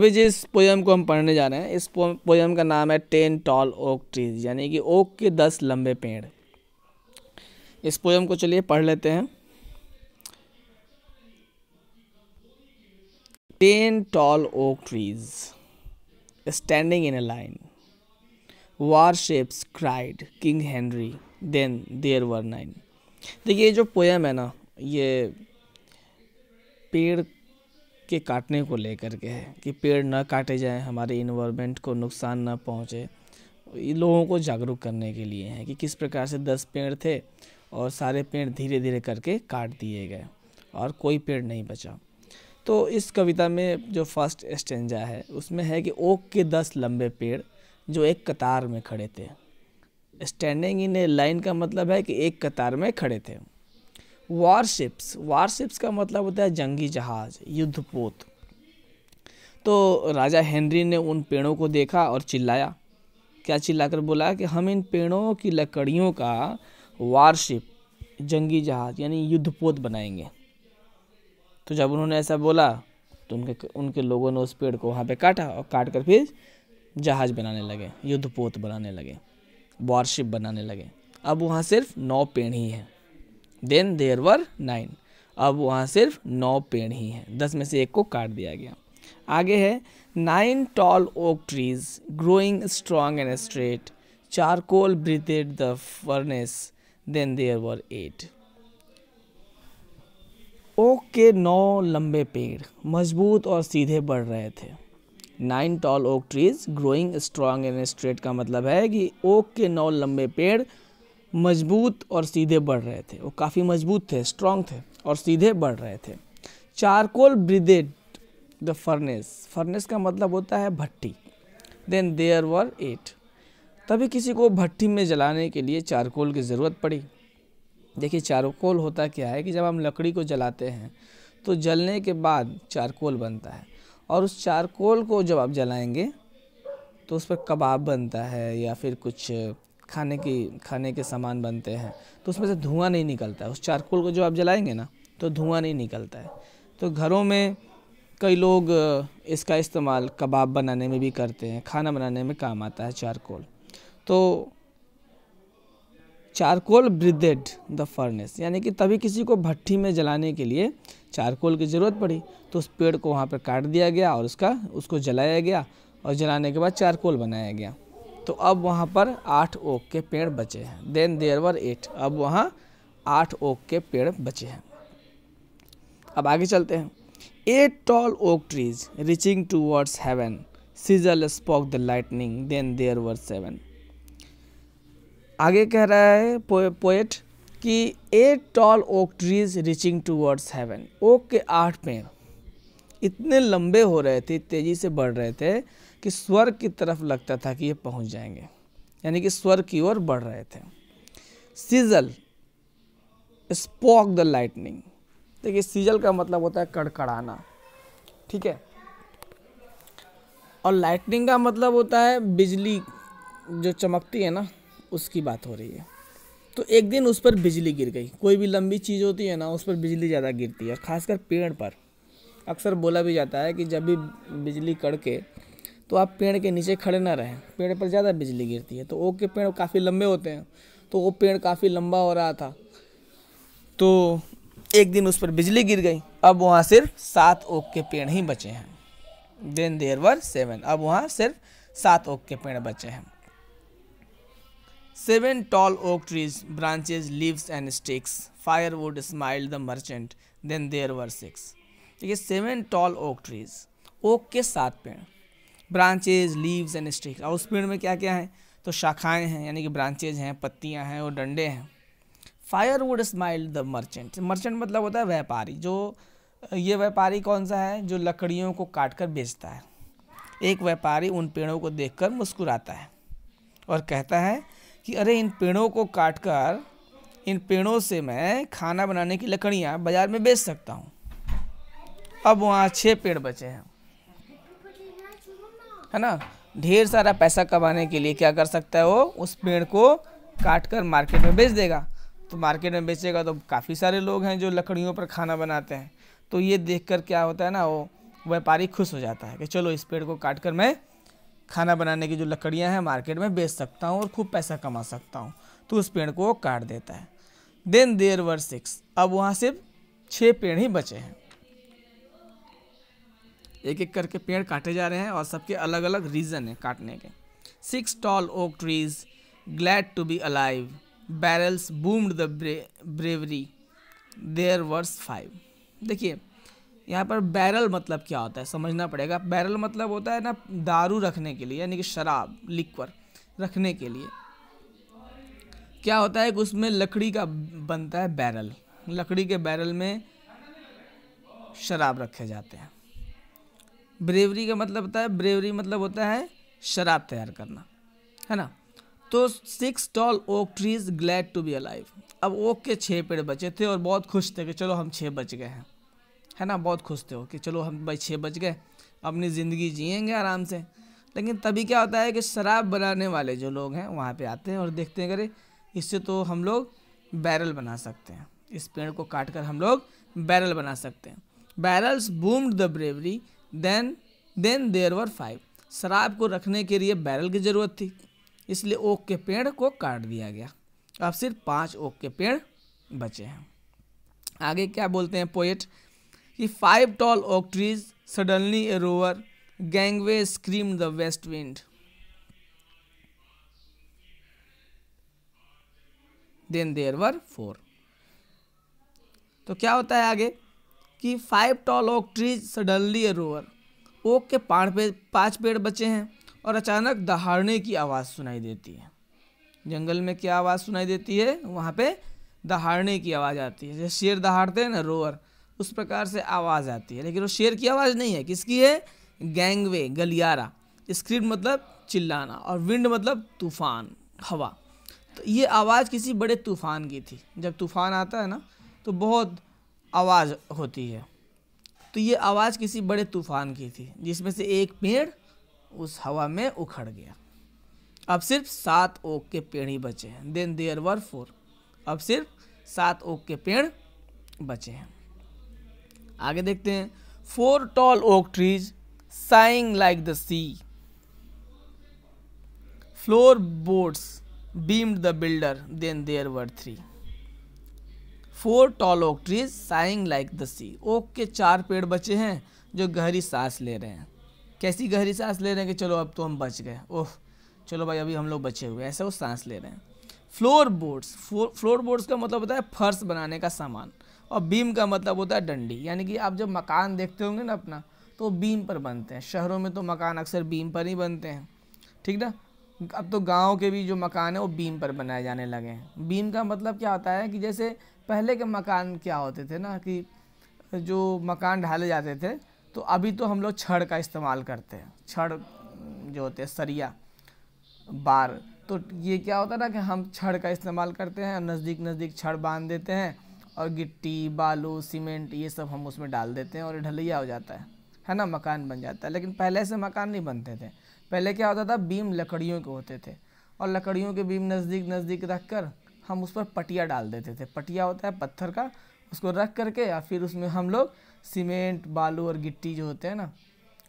अभी जिस पोयम को हम पढ़ने जा रहे हैं इस पोयम का नाम है टेन टॉल ओक ट्रीज यानी कि ओक के दस लंबे पेड़ इस पोयम को चलिए पढ़ लेते हैं ten tall oak trees standing in a line warships cried King Henry then there were nine देखिए ये जो पोयम है ना ये पेड़ के काटने को लेकर के है कि पेड़ ना काटे जाए हमारे इन्वायरमेंट को नुकसान ना पहुँचे लोगों को जागरूक करने के लिए है कि किस प्रकार से दस पेड़ थे और सारे पेड़ धीरे धीरे करके काट दिए गए और कोई पेड़ नहीं बचा तो इस कविता में जो फर्स्ट स्टेंजा है उसमें है कि ओक के दस लंबे पेड़ जो एक कतार में खड़े थे स्टैंडिंग इन ए लाइन का मतलब है कि एक कतार में खड़े थे वारशिप्स वारशिप्स का मतलब होता है जंगी जहाज युद्धपोत तो राजा हेनरी ने उन पेड़ों को देखा और चिल्लाया क्या चिल्लाकर बोला कि हम इन पेड़ों की लकड़ियों का वारशिप जंगी जहाज यानी युद्धपोत बनाएंगे तो जब उन्होंने ऐसा बोला तो उनके उनके लोगों ने उस पेड़ को वहाँ पे काटा और काट कर फिर जहाज बनाने लगे युद्धपोत बनाने लगे वारशिप बनाने लगे अब वहाँ सिर्फ नौ पेड़ ही हैं देन देयर वर नाइन अब वहाँ सिर्फ नौ पेड़ ही हैं दस में से एक को काट दिया गया आगे है nine tall oak trees growing strong and straight charcoal breathed the furnace then there were eight oak के नौ लंबे पेड़ मजबूत और सीधे बढ़ रहे थे nine tall oak trees growing strong and straight का मतलब है कि ओक के नौ लंबे पेड़ मजबूत और सीधे बढ़ रहे थे वो काफ़ी मजबूत थे स्ट्रांग थे और सीधे बढ़ रहे थे charcoal breathed the furnace furnace का मतलब होता है भट्टी देन देयर वर एट तभी किसी को भट्टी में जलाने के लिए चारकोल की ज़रूरत पड़ी देखिए चारकोल होता क्या है कि जब हम लकड़ी को जलाते हैं तो जलने के बाद चारकोल बनता है और उस चारकोल को जब आप जलाएंगे तो उस पर कबाब बनता है या फिर कुछ खाने की खाने के सामान बनते हैं तो उसमें से धुआं नहीं निकलता है उस चारकोल को जो आप जलाएंगे ना तो धुआं नहीं निकलता है तो घरों में कई लोग इसका इस्तेमाल कबाब बनाने में भी करते हैं खाना बनाने में काम आता है चारकोल तो चारकोल ब्रिदेड द फर्नेस यानी कि तभी किसी को भट्टी में जलाने के लिए चारकोल की ज़रूरत पड़ी तो उस पेड़ को वहाँ पर काट दिया गया और उसका उसको जलाया गया और जलाने के बाद चारकोल बनाया गया तो अब वहाँ पर आठ ओक के पेड़ बचे हैं देन देयर वर एट अब वहाँ आठ ओक के पेड़ बचे हैं अब आगे चलते हैं eight tall oak trees reaching towards heaven sizzle spat the lightning then there were seven आगे कह रहा है पोएट कि eight tall oak trees reaching towards heaven oak के आठ पेड़ इतने लंबे हो रहे थे तेज़ी से बढ़ रहे थे कि स्वर्ग की तरफ लगता था कि ये पहुंच जाएंगे यानी कि स्वर्ग की ओर बढ़ रहे थे सीजल स्पॉक द लाइटनिंग देखिए सीजल का मतलब होता है कड़कड़ाना ठीक है और लाइटनिंग का मतलब होता है बिजली जो चमकती है ना उसकी बात हो रही है तो एक दिन उस पर बिजली गिर गई कोई भी लंबी चीज़ होती है ना उस पर बिजली ज़्यादा गिरती है खासकर पेड़ पर अक्सर बोला भी जाता है कि जब भी बिजली कड़के तो आप पेड़ के नीचे खड़े ना रहें पेड़ पर ज़्यादा बिजली गिरती है तो ओक के पेड़ काफ़ी लंबे होते हैं तो वो पेड़ काफ़ी लंबा हो रहा था तो एक दिन उस पर बिजली गिर गई अब वहाँ सिर्फ सात ओक के पेड़ ही बचे हैं देन देर वर सेवन अब वहाँ सिर्फ सात ओक के पेड़ बचे हैं seven tall oak trees branches leaves and sticks firewood smiled the merchant then there were six देखिए seven tall oak trees oak के सात पेड़ ब्रांचेज लीव्स एंड स्टिक्स और उस पेड़ में क्या क्या है तो शाखाएं हैं यानी कि ब्रांचेज हैं पत्तियां हैं और डंडे हैं firewood smile the merchant merchant मतलब होता है व्यापारी जो ये व्यापारी कौन सा है जो लकड़ियों को काट कर बेचता है एक व्यापारी उन पेड़ों को कर मुस्कुराता है और कहता है कि अरे इन पेड़ों को काट कर इन पेड़ों से मैं खाना बनाने की लकड़ियाँ बाज़ार में बेच सकता हूँ अब वहाँ छः पेड़ बचे हैं है ना ढेर सारा पैसा कमाने के लिए क्या कर सकता है वो उस पेड़ को काट कर मार्केट में बेच देगा तो मार्केट में बेचेगा तो काफ़ी सारे लोग हैं जो लकड़ियों पर खाना बनाते हैं तो ये देख कर क्या होता है ना वो व्यापारी खुश हो जाता है कि चलो इस पेड़ को काट कर मैं खाना बनाने की जो लकड़ियाँ हैं मार्केट में बेच सकता हूँ और खूब पैसा कमा सकता हूँ तो उस पेड़ को काट देता है देन देर वर सिक्स अब वहाँ सिर्फ छः पेड़ ही बचे हैं एक एक करके पेड़ काटे जा रहे हैं और सबके अलग अलग रीज़न है काटने के six tall oak trees glad to be alive barrels boomed the brewery there were five देखिए यहाँ पर बैरल मतलब क्या होता है समझना पड़ेगा बैरल मतलब होता है ना दारू रखने के लिए यानी कि शराब लिक्वर रखने के लिए क्या होता है कि उसमें लकड़ी का बनता है बैरल लकड़ी के बैरल में शराब रखे जाते हैं ब्रेवरी का मतलब होता है ब्रेवरी मतलब होता है शराब तैयार करना है ना तो six tall oak trees glad to be alive अब ओक के छः पेड़ बचे थे और बहुत खुश थे कि चलो हम छः बच गए हैं है ना बहुत खुश थे हो कि चलो हम भाई छः बच गए अपनी ज़िंदगी जियेंगे आराम से लेकिन तभी क्या होता है कि शराब बनाने वाले जो लोग हैं वहाँ पे आते हैं और देखते हैं अरे इससे तो हम लोग बैरल बना सकते हैं इस पेड़ को काट कर हम लोग बैरल बना सकते हैं barrels boomed the brewery then then there were five शराब को रखने के लिए बैरल की ज़रूरत थी इसलिए ओक के पेड़ को काट दिया गया अब सिर्फ पांच ओक के पेड़ बचे हैं आगे क्या बोलते हैं पोएट कि five tall oak trees suddenly a roar gangway screamed the west wind then there were four तो क्या होता है आगे कि five tall oak trees suddenly a roar oak के पाँच पे पाँच पेड़ बचे हैं और अचानक दहाड़ने की आवाज़ सुनाई देती है जंगल में क्या आवाज़ सुनाई देती है वहाँ पे दहाड़ने की आवाज़ आती है जैसे शेर दहाड़ते हैं ना रोअर उस प्रकार से आवाज़ आती है लेकिन वो शेर की आवाज़ नहीं है किसकी है गैंगवे गलियारा स्क्रीड मतलब चिल्लाना और विंड मतलब तूफ़ान हवा तो ये आवाज़ किसी बड़े तूफ़ान की थी जब तूफ़ान आता है ना तो बहुत आवाज़ होती है तो ये आवाज़ किसी बड़े तूफान की थी जिसमें से एक पेड़ उस हवा में उखड़ गया अब सिर्फ सात ओक के पेड़ ही बचे हैं देन देयर वर फोर अब सिर्फ सात ओक के पेड़ बचे हैं आगे देखते हैं four tall oak trees sighing like the sea floorboards beamed the builder then there were three four tall oak trees sighing like the sea oak के चार पेड़ बचे हैं जो गहरी सांस ले रहे हैं कैसी गहरी सांस ले रहे हैं कि चलो अब तो हम बच गए ओह चलो भाई अभी हम लोग बचे हुए ऐसे वो सांस ले रहे हैं फ्लोर बोर्ड्स फ्लोर बोर्ड्स का मतलब होता है फर्श बनाने का सामान और बीम का मतलब होता है डंडी यानी कि आप जब मकान देखते होंगे ना अपना तो बीम पर बनते हैं शहरों में तो मकान अक्सर बीम पर ही बनते हैं ठीक ना अब तो गाँव के भी जो मकान है वो बीम पर बनाए जाने लगे हैं बीम का मतलब क्या होता है कि जैसे पहले के मकान क्या होते थे ना कि जो मकान ढाले जाते थे तो अभी तो हम लोग छड़ का इस्तेमाल करते हैं छड़ जो होते हैं सरिया बार तो ये क्या होता ना कि हम छड़ का इस्तेमाल करते हैं नज़दीक नज़दीक छड़ बांध देते हैं और गिट्टी बालू सीमेंट ये सब हम उसमें डाल देते हैं और ढलैया हो जाता है है ना मकान बन जाता है लेकिन पहले से मकान नहीं बनते थे पहले क्या होता था बीम लकड़ियों के होते थे और लकड़ियों के बीम नज़दीक नज़दीक रख कर हम उस पर पटिया डाल देते थे पटिया होता है पत्थर का उसको रख करके या फिर उसमें हम लोग सीमेंट बालू और गिट्टी जो होते हैं ना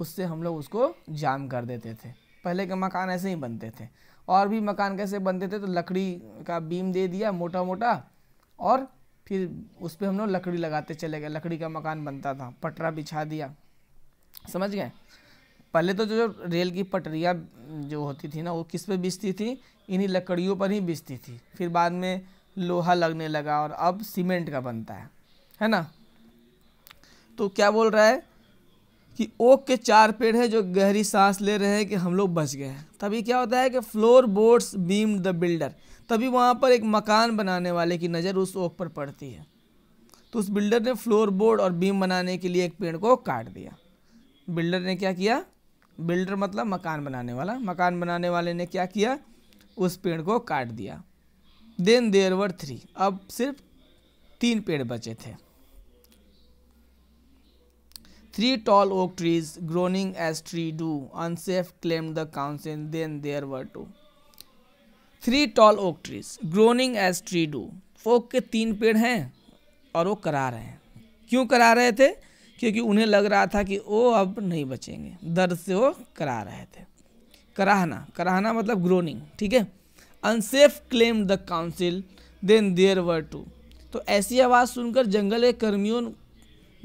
उससे हम लोग उसको जाम कर देते थे पहले के मकान ऐसे ही बनते थे और भी मकान कैसे बनते थे तो लकड़ी का बीम दे दिया मोटा मोटा और फिर उस पर हम लोग लकड़ी लगाते चले गए लकड़ी का मकान बनता था पटरा बिछा दिया समझ गए पहले तो जो रेल की पटरियाँ जो होती थी ना वो किस पे बिजती थी इन्हीं लकड़ियों पर ही बिजती थी फिर बाद में लोहा लगने लगा और अब सीमेंट का बनता है है ना तो क्या बोल रहा है कि ओक के चार पेड़ हैं जो गहरी सांस ले रहे हैं कि हम लोग बच गए हैं तभी क्या होता है कि floorboards beam the builder तभी वहाँ पर एक मकान बनाने वाले की नज़र उस ओक पर पड़ती है तो उस बिल्डर ने फ्लोर बोर्ड और बीम बनाने के लिए एक पेड़ को काट दिया बिल्डर ने क्या किया बिल्डर मतलब मकान बनाने वाला मकान बनाने वाले ने क्या किया उस पेड़ को काट दिया देन देर वर थ्री अब सिर्फ तीन पेड़ बचे थे three tall oak trees groaning as tree do unsafe claim the council then there were two three tall oak trees groaning as tree do oak के तीन पेड़ हैं और वो करा रहे हैं क्यों करा रहे थे क्योंकि उन्हें लग रहा था कि वो अब नहीं बचेंगे दर्द से वो करा रहे थे कराहना कराहना मतलब ग्रोनिंग ठीक है unsafe claim the council then there were two तो ऐसी आवाज़ सुनकर जंगल के कर्मियों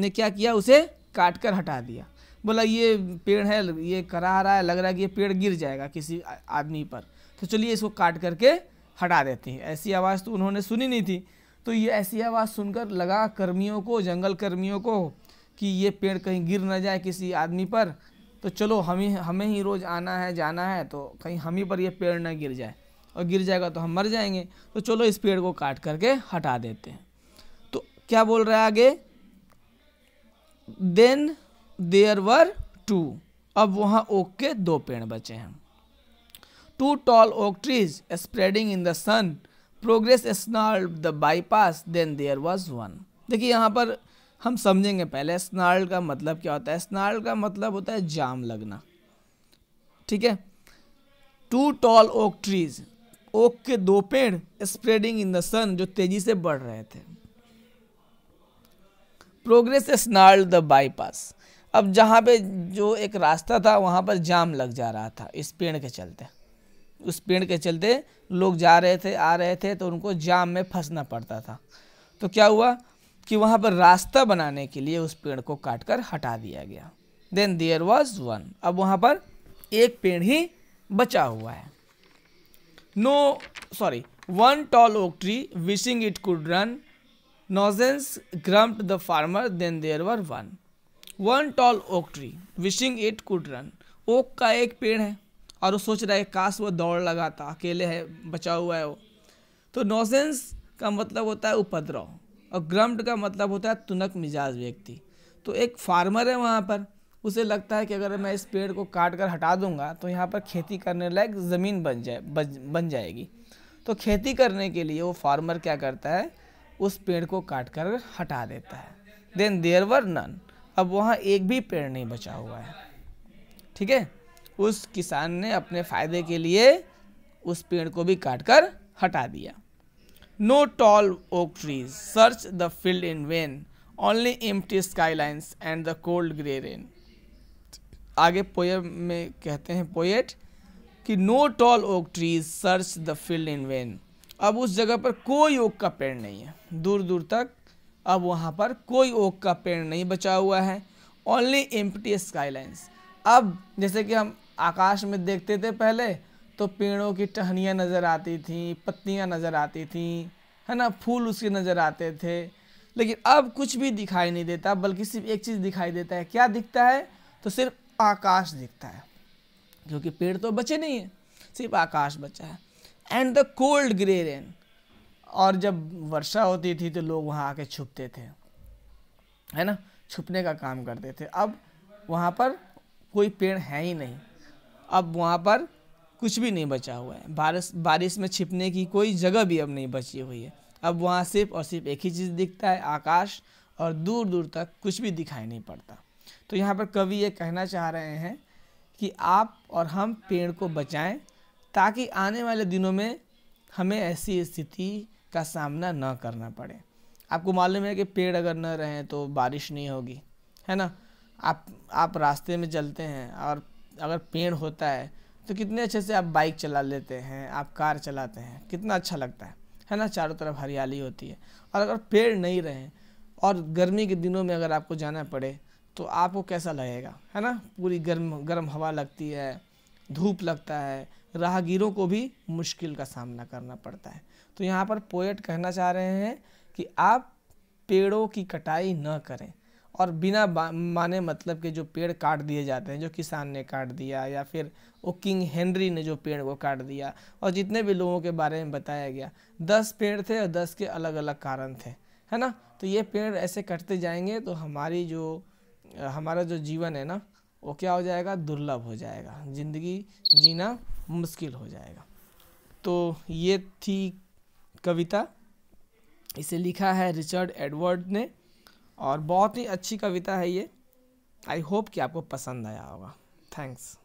ने क्या किया उसे काट कर हटा दिया बोला ये पेड़ है ये करा रहा है लग रहा है कि ये पेड़ गिर जाएगा किसी आदमी पर तो चलिए इसको काट करके हटा देते हैं ऐसी आवाज़ तो उन्होंने सुनी नहीं थी तो ये ऐसी आवाज़ सुनकर लगा कर्मियों को जंगल कर्मियों को कि ये पेड़ कहीं गिर ना जाए किसी आदमी पर तो चलो हमें हमें ही रोज़ आना है जाना है तो कहीं हम ही पर ये पेड़ ना गिर जाए और गिर जाएगा तो हम मर जाएंगे तो चलो इस पेड़ को काट करके हटा देते हैं तो क्या बोल रहा है आगे देन देयर वर टू अब वहाँ ओक के दो पेड़ बचे हैं two tall oak trees spreading in the sun progress snarled the bypass then there was one देखिए यहाँ पर हम समझेंगे पहले स्नार्ल का मतलब क्या होता है स्नार्ल का मतलब होता है जाम लगना ठीक है two tall oak trees oak के दो पेड़ स्प्रेडिंग इन द सन जो तेजी से बढ़ रहे थे प्रोग्रेस स्नार्ल द बाईपास अब जहाँ पे जो एक रास्ता था वहाँ पर जाम लग जा रहा था इस पेड़ के चलते उस पेड़ के चलते लोग जा रहे थे आ रहे थे तो उनको जाम में फंसना पड़ता था तो क्या हुआ कि वहाँ पर रास्ता बनाने के लिए उस पेड़ को काट कर हटा दिया गया देन देयर वॉज वन अब वहाँ पर एक पेड़ ही बचा हुआ है no sorry one tall oak tree wishing it could run nonsense grumped the farmer then there were one one tall oak tree wishing it could run oak का एक पेड़ है और वो सोच रहा है काश वो दौड़ लगाता अकेले है बचा हुआ है वो तो नोजेंस का मतलब होता है उपद्रव और ग्रम्ड का मतलब होता है तुनक मिजाज व्यक्ति तो एक फार्मर है वहाँ पर उसे लगता है कि अगर मैं इस पेड़ को काट कर हटा दूँगा तो यहाँ पर खेती करने लायक ज़मीन बन जाए बन जाएगी तो खेती करने के लिए वो फार्मर क्या करता है उस पेड़ को काट कर हटा देता है देन देयर वर नन अब वहाँ एक भी पेड़ नहीं बचा हुआ है ठीक है उस किसान ने अपने फ़ायदे के लिए उस पेड़ को भी काट कर हटा दिया No tall oak trees search the field in vain, only empty skylines and the cold grey rain. आगे पोएम में कहते हैं पोएट कि no tall oak trees search the field in vain अब उस जगह पर कोई ओक का पेड़ नहीं है दूर दूर तक अब वहाँ पर कोई ओक का पेड़ नहीं बचा हुआ है ओनली एम्प्टी स्काईलाइंस अब जैसे कि हम आकाश में देखते थे पहले तो पेड़ों की टहनियाँ नज़र आती थीं पत्तियाँ नज़र आती थीं है ना फूल उसके नज़र आते थे लेकिन अब कुछ भी दिखाई नहीं देता बल्कि सिर्फ एक चीज़ दिखाई देता है क्या दिखता है तो सिर्फ आकाश दिखता है क्योंकि पेड़ तो बचे नहीं हैं सिर्फ आकाश बचा है and the cold grey rain और जब वर्षा होती थी तो लोग वहाँ आके छुपते थे है ना छुपने का काम करते थे अब वहाँ पर कोई पेड़ है ही नहीं अब वहाँ पर कुछ भी नहीं बचा हुआ है बारिश बारिश में छिपने की कोई जगह भी अब नहीं बची हुई है अब वहाँ सिर्फ और सिर्फ एक ही चीज़ दिखता है आकाश और दूर दूर तक कुछ भी दिखाई नहीं पड़ता तो यहाँ पर कवि ये कहना चाह रहे हैं कि आप और हम पेड़ को बचाएं ताकि आने वाले दिनों में हमें ऐसी स्थिति का सामना न करना पड़े आपको मालूम है कि पेड़ अगर न रहें तो बारिश नहीं होगी है ना आप आप रास्ते में चलते हैं और अगर पेड़ होता है तो कितने अच्छे से आप बाइक चला लेते हैं आप कार चलाते हैं कितना अच्छा लगता है है ना चारों तरफ हरियाली होती है और अगर पेड़ नहीं रहे और गर्मी के दिनों में अगर आपको जाना पड़े तो आपको कैसा लगेगा है ना पूरी गर्म गर्म हवा लगती है धूप लगता है राहगीरों को भी मुश्किल का सामना करना पड़ता है तो यहाँ पर पोएट कहना चाह रहे हैं कि आप पेड़ों की कटाई न करें और बिना माने मतलब के जो पेड़ काट दिए जाते हैं जो किसान ने काट दिया या फिर वो किंग हेनरी ने जो पेड़ को काट दिया और जितने भी लोगों के बारे में बताया गया दस पेड़ थे और दस के अलग अलग कारण थे है ना तो ये पेड़ ऐसे कटते जाएंगे तो हमारी जो हमारा जो जीवन है ना वो क्या हो जाएगा दुर्लभ हो जाएगा ज़िंदगी जीना मुश्किल हो जाएगा तो ये थी कविता इसे लिखा है रिचर्ड एडवर्ड ने और बहुत ही अच्छी कविता है ये आई होप कि आपको पसंद आया होगा थैंक्स